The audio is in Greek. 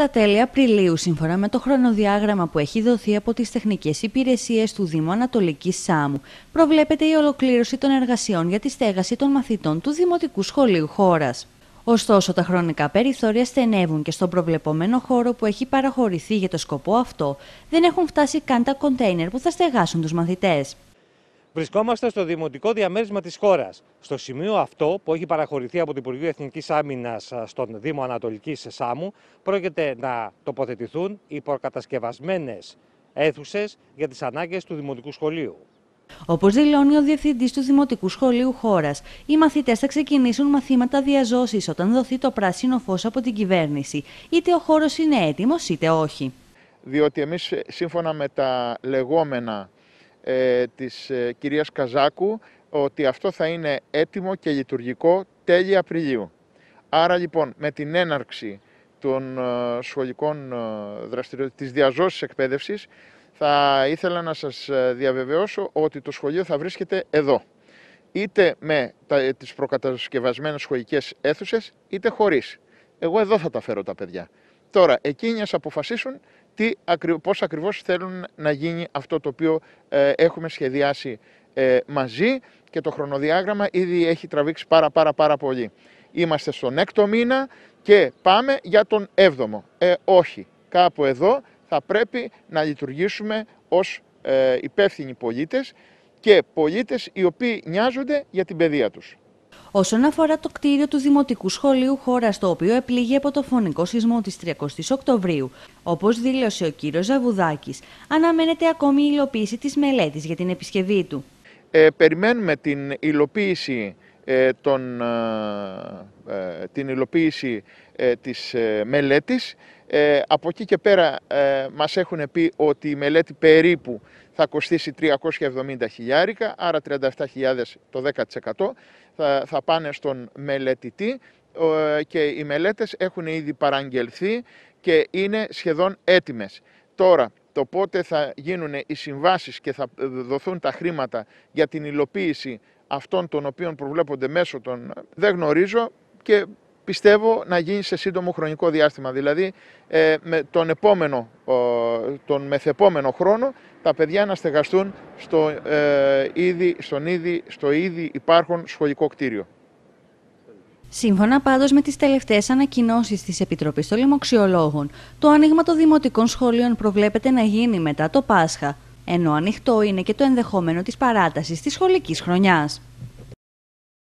Στα τέλη Απριλίου, σύμφωνα με το χρονοδιάγραμμα που έχει δοθεί από τις τεχνικές υπηρεσίες του Δήμου Ανατολικής Σάμου, προβλέπεται η ολοκλήρωση των εργασιών για τη στέγαση των μαθητών του Δημοτικού Σχολείου χώρας. Ωστόσο, τα χρονικά περιθώρια στενεύουν και στον προβλεπόμενο χώρο που έχει παραχωρηθεί για το σκοπό αυτό δεν έχουν φτάσει καν τα κοντέινερ που θα στεγάσουν τους μαθητές. Βρισκόμαστε στο δημοτικό διαμέρισμα της χώρας. Στο σημείο αυτό που έχει παραχωρηθεί από την Υπουργείο Εθνικής Άμυνας στον Δήμο Ανατολικής Σάμου, πρόκειται να τοποθετηθούν οι προκατασκευασμένες αίθουσες για τις ανάγκες του Δημοτικού Σχολείου. Όπως δηλώνει ο Διευθυντής του Δημοτικού Σχολείου Χώρας, οι μαθητές θα ξεκινήσουν μαθήματα διαζώσης όταν δοθεί το πράσινο φως από την κυβέρνηση, είτε ο χώρος είναι έτοιμος είτε όχι. Διότι εμείς, σύμφωνα με τα λεγόμενα ε, της ε, κυρίας Καζάκου ότι αυτό θα είναι έτοιμο και λειτουργικό τέλη Απριλίου. Άρα λοιπόν με την έναρξη των ε, σχολικών ε, δραστηριοτήτων, της διαζώσης εκπαίδευσης, θα ήθελα να σας διαβεβαιώσω ότι το σχολείο θα βρίσκεται εδώ. Είτε με τα, τις προκατασκευασμένες σχολικές αίθουσες, είτε χωρίς. Εγώ εδώ θα τα φέρω τα παιδιά. Τώρα, εκείνοι ας αποφασίσουν τι, πώς ακριβώς θέλουν να γίνει αυτό το οποίο ε, έχουμε σχεδιάσει ε, μαζί και το χρονοδιάγραμμα ήδη έχει τραβήξει πάρα πάρα πάρα πολύ. Είμαστε στον έκτο μήνα και πάμε για τον έβδομο. Ε, όχι, κάπου εδώ θα πρέπει να λειτουργήσουμε ως ε, υπεύθυνοι πολίτες και πολίτες οι οποίοι νοιάζονται για την παιδεία τους. Όσον αφορά το κτίριο του Δημοτικού Σχολείου Χώρας, το οποίο επλήγει από το φωνικό σεισμό της 30 Οκτωβρίου, όπως δήλωσε ο κύριος Ζαβουδάκης, αναμένεται ακόμη η υλοποίηση της μελέτης για την επισκευή του. Ε, περιμένουμε την υλοποίηση, ε, τον, ε, ε, την υλοποίηση ε, της μελέτης ε, από εκεί και πέρα ε, μας έχουν πει ότι η μελέτη περίπου θα κοστίσει 370 χιλιάρικα, άρα 37.000 το 10% θα, θα πάνε στον μελετητή και οι μελέτες έχουν ήδη παραγγελθεί και είναι σχεδόν έτοιμες. Τώρα, το πότε θα γίνουν οι συμβάσεις και θα δοθούν τα χρήματα για την υλοποίηση αυτών των οποίων προβλέπονται μέσω των... δεν γνωρίζω και πιστεύω να γίνει σε σύντομο χρονικό διάστημα. Δηλαδή, ε, με τον, επόμενο, τον μεθεπόμενο χρόνο τα παιδιά να στεγαστούν στο, ε, ήδη, στον ήδη, στο ήδη υπάρχον σχολικό κτίριο. Σύμφωνα πάντως με τις τελευταίες ανακοινώσεις της Επιτροπής των Λοιμοξιολόγων, το άνοιγμα των δημοτικών σχολείων προβλέπεται να γίνει μετά το Πάσχα, ενώ ανοιχτό είναι και το ενδεχόμενο της παράτασης της σχολικής χρονιάς.